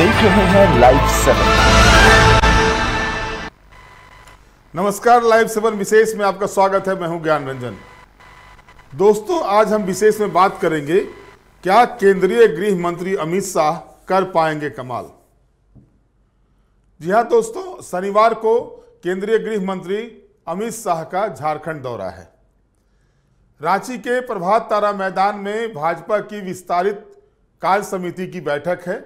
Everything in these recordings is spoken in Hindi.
देख रहे हैं लाइव सेवन नमस्कार लाइव सेवन विशेष में आपका स्वागत है मैं हूं ज्ञान रंजन दोस्तों आज हम विशेष में बात करेंगे क्या केंद्रीय गृह मंत्री अमित शाह कर पाएंगे कमाल जी हाँ दोस्तों शनिवार को केंद्रीय गृह मंत्री अमित शाह का झारखंड दौरा है रांची के प्रभात तारा मैदान में भाजपा की विस्तारित कार्य समिति की बैठक है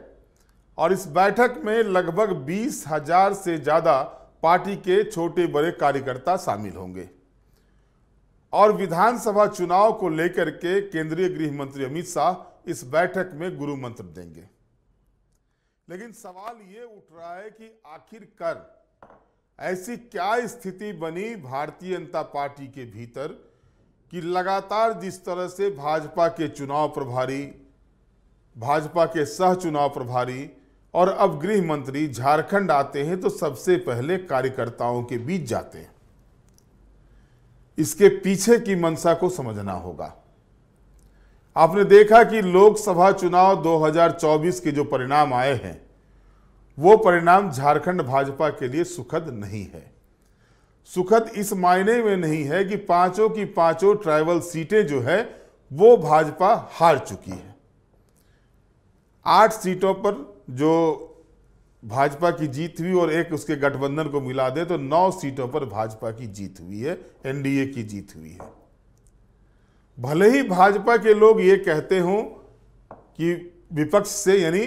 और इस बैठक में लगभग बीस हजार से ज़्यादा पार्टी के छोटे बड़े कार्यकर्ता शामिल होंगे और विधानसभा चुनाव को लेकर के केंद्रीय गृह मंत्री अमित शाह इस बैठक में गुरु मंत्र देंगे लेकिन सवाल ये उठ रहा है कि आखिरकार ऐसी क्या स्थिति बनी भारतीय जनता पार्टी के भीतर कि लगातार जिस तरह से भाजपा के चुनाव प्रभारी भाजपा के सह चुनाव प्रभारी और अब गृह मंत्री झारखंड आते हैं तो सबसे पहले कार्यकर्ताओं के बीच जाते हैं इसके पीछे की मंशा को समझना होगा आपने देखा कि लोकसभा चुनाव 2024 के जो परिणाम आए हैं वो परिणाम झारखंड भाजपा के लिए सुखद नहीं है सुखद इस मायने में नहीं है कि पांचों की पांचों ट्राइबल सीटें जो है वो भाजपा हार चुकी है आठ सीटों पर जो भाजपा की जीत हुई और एक उसके गठबंधन को मिला दे तो नौ सीटों पर भाजपा की जीत हुई है एनडीए की जीत हुई है भले ही भाजपा के लोग ये कहते हों कि विपक्ष से यानी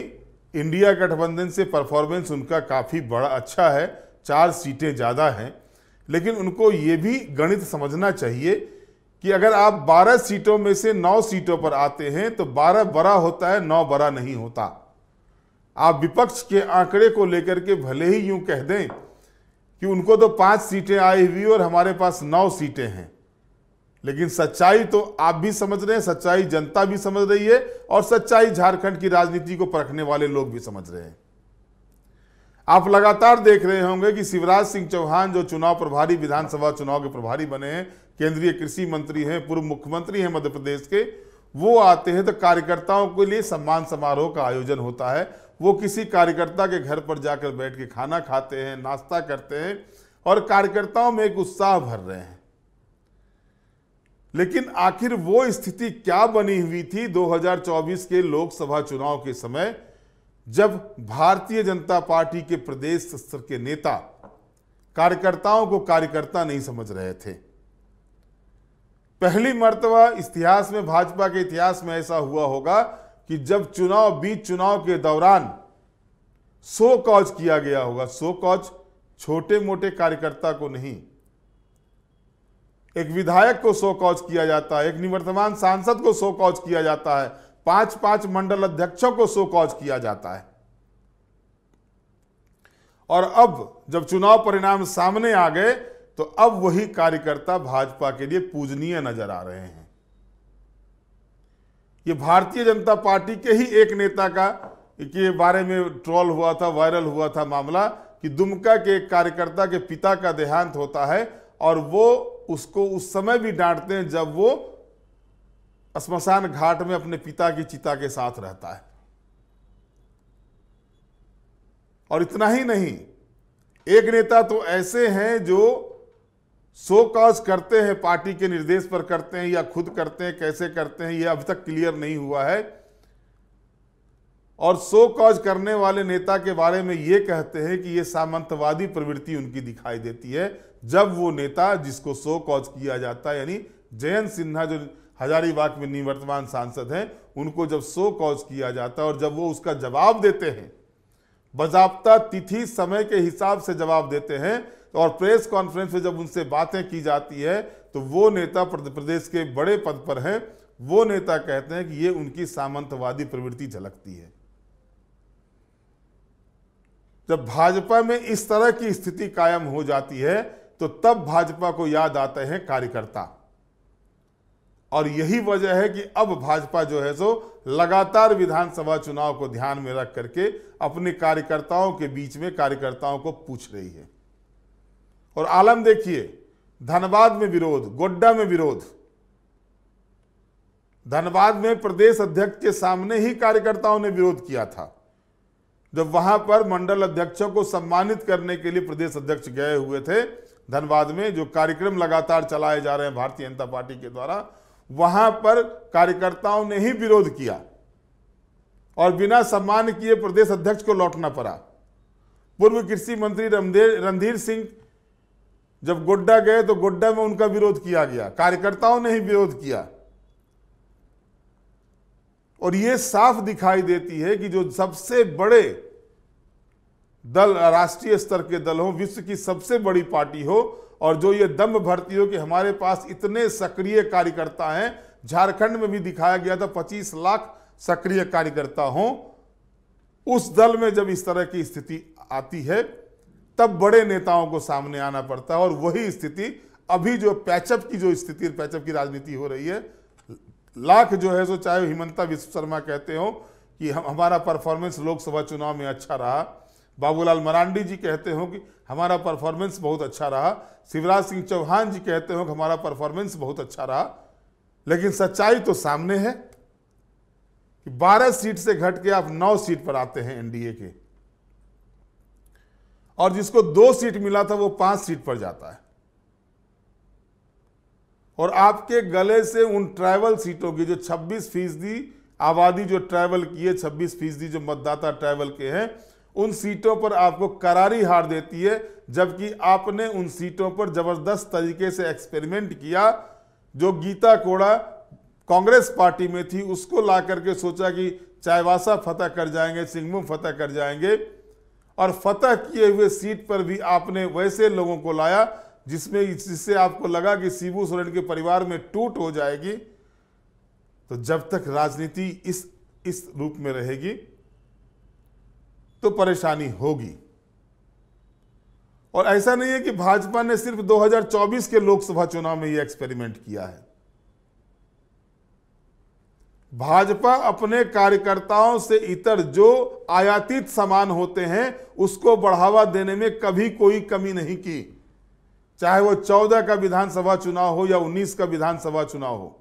इंडिया गठबंधन से परफॉर्मेंस उनका काफ़ी बड़ा अच्छा है चार सीटें ज़्यादा हैं लेकिन उनको ये भी गणित समझना चाहिए कि अगर आप 12 सीटों में से 9 सीटों पर आते हैं तो 12 बड़ा होता है 9 बड़ा नहीं होता आप विपक्ष के आंकड़े को लेकर के भले ही यूं कह दें कि उनको तो पांच सीटें आई हुई और हमारे पास नौ सीटें हैं लेकिन सच्चाई तो आप भी समझ रहे हैं सच्चाई जनता भी समझ रही है और सच्चाई झारखंड की राजनीति को परखने वाले लोग भी समझ रहे हैं आप लगातार देख रहे होंगे कि शिवराज सिंह चौहान जो चुनाव प्रभारी विधानसभा चुनाव के प्रभारी बने हैं केंद्रीय कृषि मंत्री हैं पूर्व मुख्यमंत्री हैं मध्य प्रदेश के वो आते हैं तो कार्यकर्ताओं के लिए सम्मान समारोह का आयोजन होता है वो किसी कार्यकर्ता के घर पर जाकर बैठ के खाना खाते हैं नाश्ता करते हैं और कार्यकर्ताओं में एक उत्साह भर रहे हैं लेकिन आखिर वो स्थिति क्या बनी हुई थी 2024 के लोकसभा चुनाव के समय जब भारतीय जनता पार्टी के प्रदेश स्तर के नेता कार्यकर्ताओं को कार्यकर्ता नहीं समझ रहे थे पहली मर्तबा इतिहास में भाजपा के इतिहास में ऐसा हुआ होगा कि जब चुनाव बीच चुनाव के दौरान सो कॉज किया गया होगा सो कॉज छोटे मोटे कार्यकर्ता को नहीं एक विधायक को सो कॉज किया जाता है एक निवर्तमान सांसद को सो कॉज किया जाता है पांच पांच मंडल अध्यक्षों को सो कॉज किया जाता है और अब जब चुनाव परिणाम सामने आ गए तो अब वही कार्यकर्ता भाजपा के लिए पूजनीय नजर आ रहे हैं ये भारतीय जनता पार्टी के ही एक नेता का के बारे में ट्रोल हुआ था वायरल हुआ था मामला कि दुमका के एक कार्यकर्ता के पिता का देहांत होता है और वो उसको उस समय भी डांटते हैं जब वो स्मशान घाट में अपने पिता की चिता के साथ रहता है और इतना ही नहीं एक नेता तो ऐसे हैं जो सो कॉज करते हैं पार्टी के निर्देश पर करते हैं या खुद करते हैं कैसे करते हैं यह अब तक क्लियर नहीं हुआ है और सो कॉज करने वाले नेता के बारे में ये कहते हैं कि ये सामंतवादी प्रवृत्ति उनकी दिखाई देती है जब वो नेता जिसको सो कॉज किया जाता है यानी जयंत सिन्हा जो हजारीबाग में निवर्तमान सांसद हैं उनको जब सो कॉज किया जाता है और जब वो उसका जवाब देते हैं बजाबता तिथि समय के हिसाब से जवाब देते हैं और प्रेस कॉन्फ्रेंस में जब उनसे बातें की जाती है तो वो नेता प्रदेश के बड़े पद पर हैं वो नेता कहते हैं कि ये उनकी सामंतवादी प्रवृत्ति झलकती है जब भाजपा में इस तरह की स्थिति कायम हो जाती है तो तब भाजपा को याद आते हैं कार्यकर्ता और यही वजह है कि अब भाजपा जो है सो लगातार विधानसभा चुनाव को ध्यान में रख करके अपने कार्यकर्ताओं के बीच में कार्यकर्ताओं को पूछ रही है और आलम देखिए धनबाद में विरोध गोड्डा में विरोध धनबाद में प्रदेश अध्यक्ष के सामने ही कार्यकर्ताओं ने विरोध किया था जब वहां पर मंडल अध्यक्षों को सम्मानित करने के लिए प्रदेश अध्यक्ष गए हुए थे धनबाद में जो कार्यक्रम लगातार चलाए जा रहे हैं भारतीय जनता पार्टी के द्वारा वहां पर कार्यकर्ताओं ने ही विरोध किया और बिना सम्मान किए प्रदेश अध्यक्ष को लौटना पड़ा पूर्व कृषि मंत्री रणधीर सिंह जब गोड्डा गए तो गोड्डा में उनका विरोध किया गया कार्यकर्ताओं ने ही विरोध किया और यह साफ दिखाई देती है कि जो सबसे बड़े दल राष्ट्रीय स्तर के दल हो विश्व की सबसे बड़ी पार्टी हो और जो ये दम भरती हो कि हमारे पास इतने सक्रिय कार्यकर्ता हैं झारखंड में भी दिखाया गया था 25 लाख सक्रिय कार्यकर्ता हो उस दल में जब इस तरह की स्थिति आती है तब बड़े नेताओं को सामने आना पड़ता है और वही स्थिति अभी जो पैचअप की जो स्थिति पैचअप की राजनीति हो रही है लाख जो है सो चाहे हिमंता विश्व शर्मा कहते हो कि हम हमारा परफॉर्मेंस लोकसभा चुनाव में अच्छा रहा बाबूलाल मरांडी जी कहते हो कि हमारा परफॉर्मेंस बहुत अच्छा रहा शिवराज सिंह चौहान जी कहते हो कि हमारा परफॉर्मेंस बहुत अच्छा रहा लेकिन सच्चाई तो सामने है कि 12 सीट से घट के आप 9 सीट पर आते हैं एनडीए के और जिसको दो सीट मिला था वो पांच सीट पर जाता है और आपके गले से उन ट्रैवल सीटों की जो 26 फीसदी आबादी जो ट्रैवल की है 26 फीसदी जो मतदाता ट्रैवल के हैं उन सीटों पर आपको करारी हार देती है जबकि आपने उन सीटों पर जबरदस्त तरीके से एक्सपेरिमेंट किया जो गीता कोड़ा कांग्रेस पार्टी में थी उसको ला करके सोचा कि चायवासा फतह कर जाएंगे सिंहभूम फतह कर जाएंगे और फतह किए हुए सीट पर भी आपने वैसे लोगों को लाया जिसमें जिससे आपको लगा कि शिबू सोरेन के परिवार में टूट हो जाएगी तो जब तक राजनीति इस इस रूप में रहेगी तो परेशानी होगी और ऐसा नहीं है कि भाजपा ने सिर्फ 2024 के लोकसभा चुनाव में यह एक्सपेरिमेंट किया है भाजपा अपने कार्यकर्ताओं से इतर जो आयातित सामान होते हैं उसको बढ़ावा देने में कभी कोई कमी नहीं की चाहे वो चौदह का विधानसभा चुनाव हो या उन्नीस का विधानसभा चुनाव हो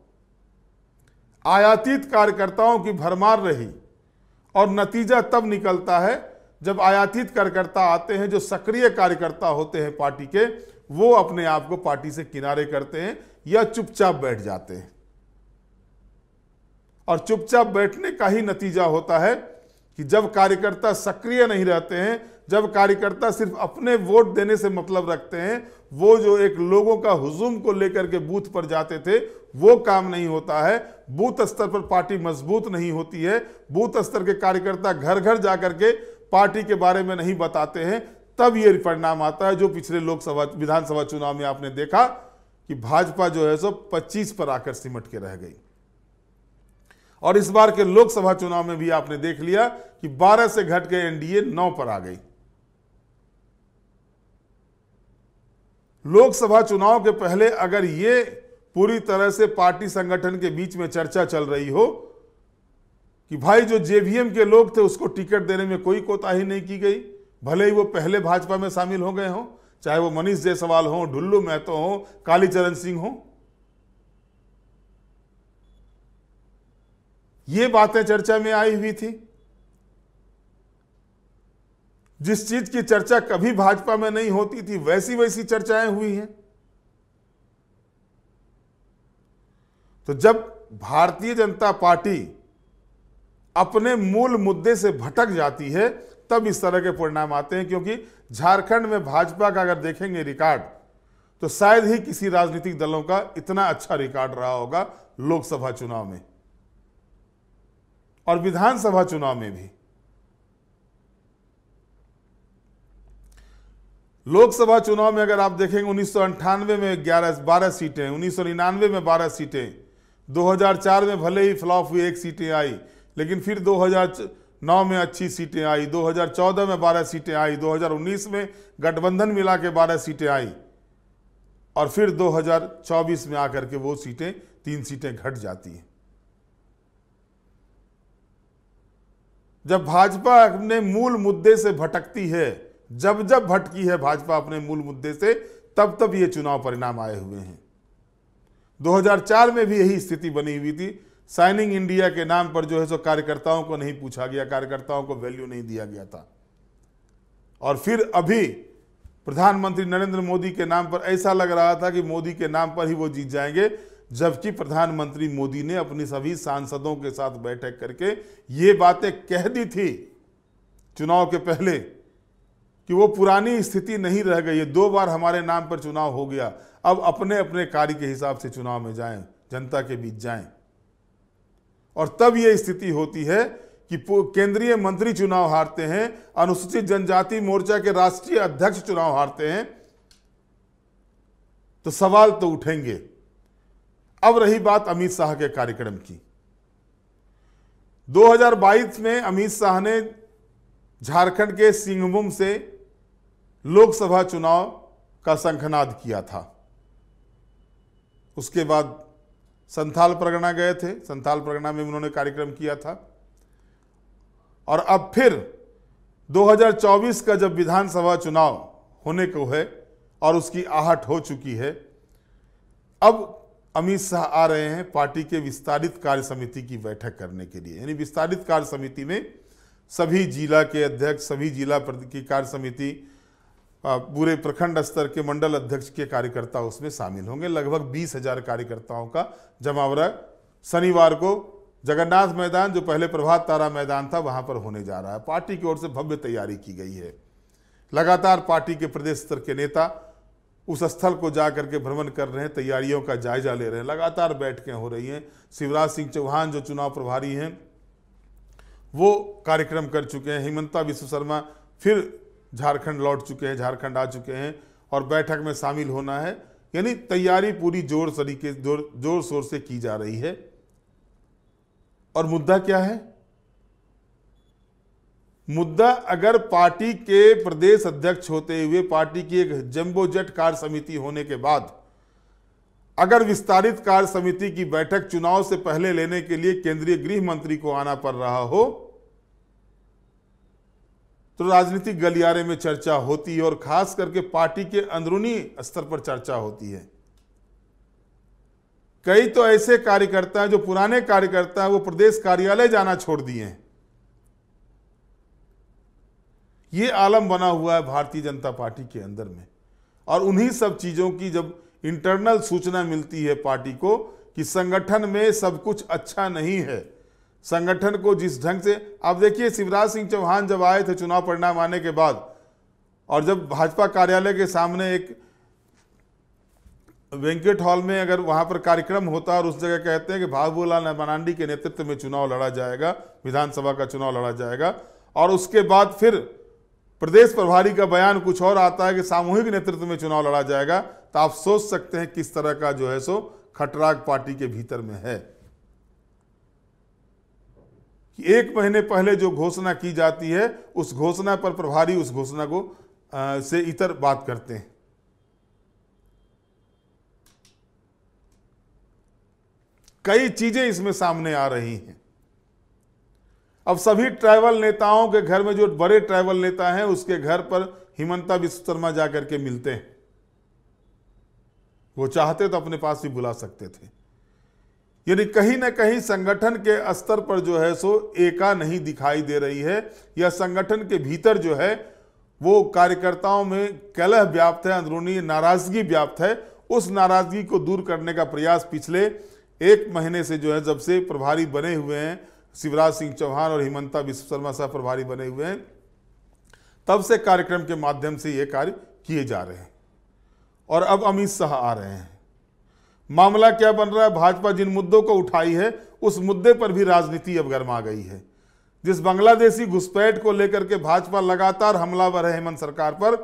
आयातित कार्यकर्ताओं की भरमार रही और नतीजा तब निकलता है जब आयातित कार्यकर्ता आते हैं जो सक्रिय कार्यकर्ता होते हैं पार्टी के वो अपने आप को पार्टी से किनारे करते हैं या चुपचाप बैठ जाते हैं और चुपचाप बैठने का ही नतीजा होता है कि जब कार्यकर्ता सक्रिय नहीं रहते हैं जब कार्यकर्ता सिर्फ अपने वोट देने से मतलब रखते हैं वो जो एक लोगों का हुजूम को लेकर के बूथ पर जाते थे वो काम नहीं होता है बूथ स्तर पर पार्टी मजबूत नहीं होती है बूथ स्तर के कार्यकर्ता घर घर जा के पार्टी के बारे में नहीं बताते हैं तब ये परिणाम आता है जो पिछले लोकसभा विधानसभा चुनाव में आपने देखा कि भाजपा जो है सो 25 पर आकर सिमट के रह गई और इस बार के लोकसभा चुनाव में भी आपने देख लिया कि 12 से घट के एनडीए 9 पर आ गई लोकसभा चुनाव के पहले अगर ये पूरी तरह से पार्टी संगठन के बीच में चर्चा चल रही हो कि भाई जो जेवीएम के लोग थे उसको टिकट देने में कोई कोताही नहीं की गई भले ही वो पहले भाजपा में शामिल हो गए हों चाहे वो मनीष जायसवाल हों ढुल्लू महतो हों कालीचरण सिंह हों ये बातें चर्चा में आई हुई थी जिस चीज की चर्चा कभी भाजपा में नहीं होती थी वैसी वैसी चर्चाएं हुई हैं तो जब भारतीय जनता पार्टी अपने मूल मुद्दे से भटक जाती है तब इस तरह के परिणाम आते हैं क्योंकि झारखंड में भाजपा का अगर देखेंगे रिकॉर्ड तो शायद ही किसी राजनीतिक दलों का इतना अच्छा रिकॉर्ड रहा होगा लोकसभा चुनाव में और विधानसभा चुनाव में भी लोकसभा चुनाव में अगर आप देखेंगे उन्नीस में ग्यारह बारह सीटें उन्नीस में बारह सीटें 2004 में भले ही फ्लॉप हुई एक सीटें आई लेकिन फिर 2009 में अच्छी सीटें आई 2014 में 12 सीटें आई 2019 में गठबंधन मिला के बारह सीटें आई और फिर 2024 में आकर के वो सीटें तीन सीटें घट जाती हैं जब भाजपा अपने मूल मुद्दे से भटकती है जब जब भटकी है भाजपा अपने मूल मुद्दे से तब तब ये चुनाव परिणाम आए हुए हैं 2004 में भी यही स्थिति बनी हुई थी साइनिंग इंडिया के नाम पर जो है सो कार्यकर्ताओं को नहीं पूछा गया कार्यकर्ताओं को वैल्यू नहीं दिया गया था और फिर अभी प्रधानमंत्री नरेंद्र मोदी के नाम पर ऐसा लग रहा था कि मोदी के नाम पर ही वो जीत जाएंगे जबकि प्रधानमंत्री मोदी ने अपनी सभी सांसदों के साथ बैठक करके ये बातें कह दी थी चुनाव के पहले कि वो पुरानी स्थिति नहीं रह गई है दो बार हमारे नाम पर चुनाव हो गया अब अपने अपने कार्य के हिसाब से चुनाव में जाएं जनता के बीच जाएं और तब ये स्थिति होती है कि केंद्रीय मंत्री चुनाव हारते हैं अनुसूचित जनजाति मोर्चा के राष्ट्रीय अध्यक्ष चुनाव हारते हैं तो सवाल तो उठेंगे अब रही बात अमित शाह के कार्यक्रम की 2022 में अमित शाह ने झारखंड के सिंहभूम से लोकसभा चुनाव का शंखनाद किया था उसके बाद संथाल परगना गए थे संथाल परगना में उन्होंने कार्यक्रम किया था और अब फिर 2024 का जब विधानसभा चुनाव होने को है और उसकी आहट हो चुकी है अब अमित शाह आ रहे हैं पार्टी के विस्तारित कार्य समिति की बैठक करने के लिए यानी विस्तारित कार्य समिति में सभी जिला के अध्यक्ष सभी जिला की कार्य समिति पूरे प्रखंड स्तर के मंडल अध्यक्ष के कार्यकर्ता उसमें शामिल होंगे लगभग बीस हजार कार्यकर्ताओं का जमावड़ा शनिवार को जगन्नाथ मैदान जो पहले प्रभात तारा मैदान था वहां पर होने जा रहा है पार्टी की ओर से भव्य तैयारी की गई है लगातार पार्टी के प्रदेश स्तर के नेता उस स्थल को जा करके भ्रमण कर रहे हैं तैयारियों का जायजा ले रहे हैं लगातार बैठकें हो रही हैं शिवराज सिंह चौहान जो चुनाव प्रभारी हैं वो कार्यक्रम कर चुके हैं हेमंता विश्व शर्मा फिर झारखंड लौट चुके हैं झारखंड आ चुके हैं और बैठक में शामिल होना है यानी तैयारी पूरी जोर तरीके जोर जोर शोर से की जा रही है और मुद्दा क्या है मुद्दा अगर पार्टी के प्रदेश अध्यक्ष होते हुए पार्टी की एक जम्बोजेट कार्य समिति होने के बाद अगर विस्तारित कार्य समिति की बैठक चुनाव से पहले लेने के लिए केंद्रीय गृह मंत्री को आना पड़ रहा हो तो राजनीतिक गलियारे में चर्चा होती है और खास करके पार्टी के अंदरूनी स्तर पर चर्चा होती है कई तो ऐसे कार्यकर्ता हैं जो पुराने कार्यकर्ता हैं वो प्रदेश कार्यालय जाना छोड़ दिए हैं ये आलम बना हुआ है भारतीय जनता पार्टी के अंदर में और उन्हीं सब चीज़ों की जब इंटरनल सूचना मिलती है पार्टी को कि संगठन में सब कुछ अच्छा नहीं है संगठन को जिस ढंग से आप देखिए शिवराज सिंह चौहान जब आए थे चुनाव परिणाम आने के बाद और जब भाजपा कार्यालय के सामने एक वेंकट हॉल में अगर वहां पर कार्यक्रम होता है और उस जगह कहते हैं कि बाबूलाल नरमानांडी के नेतृत्व में चुनाव लड़ा जाएगा विधानसभा का चुनाव लड़ा जाएगा और उसके बाद फिर प्रदेश प्रभारी का बयान कुछ और आता है कि सामूहिक नेतृत्व में चुनाव लड़ा जाएगा तो आप सोच सकते हैं किस तरह का जो है सो खटराग पार्टी के भीतर में है कि एक महीने पहले जो घोषणा की जाती है उस घोषणा पर प्रभारी उस घोषणा को आ, से इतर बात करते हैं कई चीजें इसमें सामने आ रही हैं अब सभी ट्राइबल नेताओं के घर में जो बड़े ट्राइबल नेता हैं उसके घर पर हिमंता विश्वकर्मा जाकर के मिलते हैं वो चाहते तो अपने पास भी बुला सकते थे यानी कहीं ना कहीं संगठन के स्तर पर जो है सो एका नहीं दिखाई दे रही है या संगठन के भीतर जो है वो कार्यकर्ताओं में कलह व्याप्त है अंदरूनी नाराजगी व्याप्त है उस नाराजगी को दूर करने का प्रयास पिछले एक महीने से जो है जब से प्रभारी बने हुए हैं शिवराज सिंह चौहान और हिमंता विश्व शर्मा साहब प्रभारी बने हुए हैं तब से कार्यक्रम के माध्यम से ये कार्य किए जा रहे हैं और अब अमित शाह आ रहे हैं मामला क्या बन रहा है भाजपा जिन मुद्दों को उठाई है उस मुद्दे पर भी राजनीति अब गर्मा गई है जिस बांग्लादेशी घुसपैठ को लेकर के भाजपा लगातार हमलावर है हेमंत सरकार पर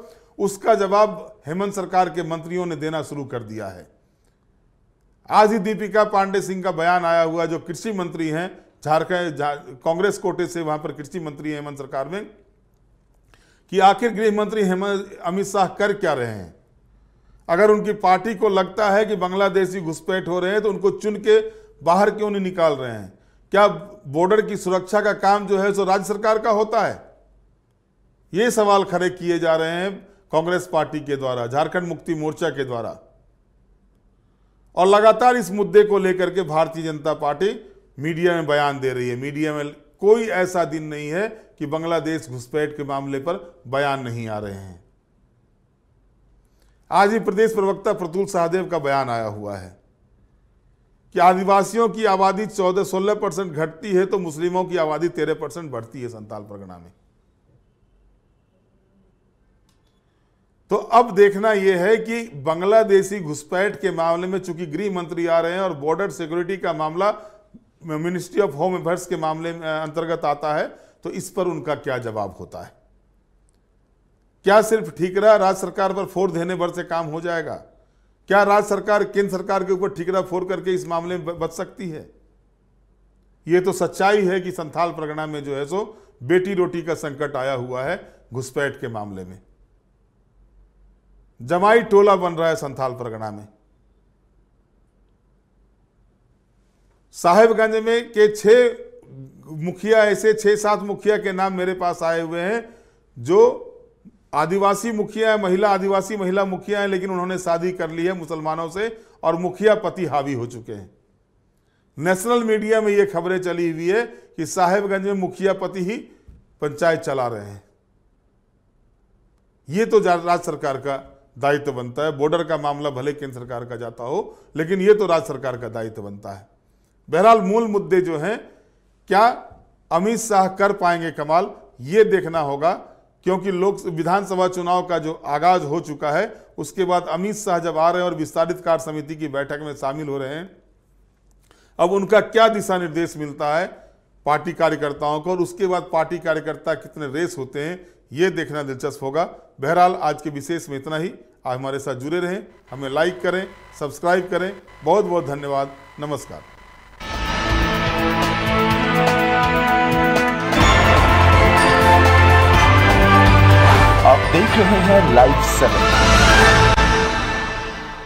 उसका जवाब हेमंत सरकार के मंत्रियों ने देना शुरू कर दिया है आज ही दीपिका पांडे सिंह का बयान आया हुआ जो कृषि मंत्री हैं झारखंड कांग्रेस कोटे से वहां पर कृषि मंत्री हेमंत सरकार में कि आखिर गृह मंत्री हेमंत अमित शाह कर क्या रहे हैं अगर उनकी पार्टी को लगता है कि बांग्लादेशी घुसपैठ हो रहे हैं तो उनको चुन के बाहर क्यों नहीं निकाल रहे हैं क्या बॉर्डर की सुरक्षा का काम जो है सो राज्य सरकार का होता है ये सवाल खड़े किए जा रहे हैं कांग्रेस पार्टी के द्वारा झारखंड मुक्ति मोर्चा के द्वारा और लगातार इस मुद्दे को लेकर के भारतीय जनता पार्टी मीडिया में बयान दे रही है मीडिया में कोई ऐसा दिन नहीं है कि बांग्लादेश घुसपैठ के मामले पर बयान नहीं आ रहे हैं आज ही प्रदेश प्रवक्ता प्रतुल सहदेव का बयान आया हुआ है कि आदिवासियों की आबादी चौदह सोलह परसेंट घटती है तो मुस्लिमों की आबादी तेरह परसेंट बढ़ती है संताल परगना में तो अब देखना यह है कि बांग्लादेशी घुसपैठ के मामले में चूंकि गृह मंत्री आ रहे हैं और बॉर्डर सिक्योरिटी का मामला मिनिस्ट्री ऑफ होम अफेयर्स के मामले में अंतर्गत आता है तो इस पर उनका क्या जवाब होता है क्या सिर्फ ठीकरा राज्य सरकार पर फोर देने भर से काम हो जाएगा क्या राज्य सरकार केंद्र सरकार के ऊपर ठीकरा फोर करके इस मामले में बच सकती है यह तो सच्चाई है कि संथाल प्रगणा में जो है सो बेटी रोटी का संकट आया हुआ है घुसपैठ के मामले में जमाई टोला बन रहा है संथाल प्रगणा में साहेबगंज में के छः मुखिया ऐसे छः सात मुखिया के नाम मेरे पास आए हुए हैं जो आदिवासी मुखिया है महिला आदिवासी महिला मुखिया है लेकिन उन्होंने शादी कर ली है मुसलमानों से और मुखिया पति हावी हो चुके हैं नेशनल मीडिया में ये खबरें चली हुई है कि साहेबगंज में मुखिया पति ही पंचायत चला रहे हैं ये तो राज्य सरकार का दायित्व बनता है बॉर्डर का मामला भले केंद्र सरकार का जाता हो लेकिन ये तो राज्य सरकार का दायित्व बनता है बहरहाल मूल मुद्दे जो हैं क्या अमित शाह कर पाएंगे कमाल ये देखना होगा क्योंकि लोक विधानसभा चुनाव का जो आगाज हो चुका है उसके बाद अमित शाह जब आ रहे हैं और विस्तारित कार्य समिति की बैठक में शामिल हो रहे हैं अब उनका क्या दिशा निर्देश मिलता है पार्टी कार्यकर्ताओं को और उसके बाद पार्टी कार्यकर्ता कितने रेस होते हैं ये देखना दिलचस्प होगा बहरहाल आज के विशेष में इतना ही आप हमारे साथ जुड़े रहें हमें लाइक करें सब्सक्राइब करें बहुत बहुत धन्यवाद नमस्कार आप देख रहे हैं लाइव सेवन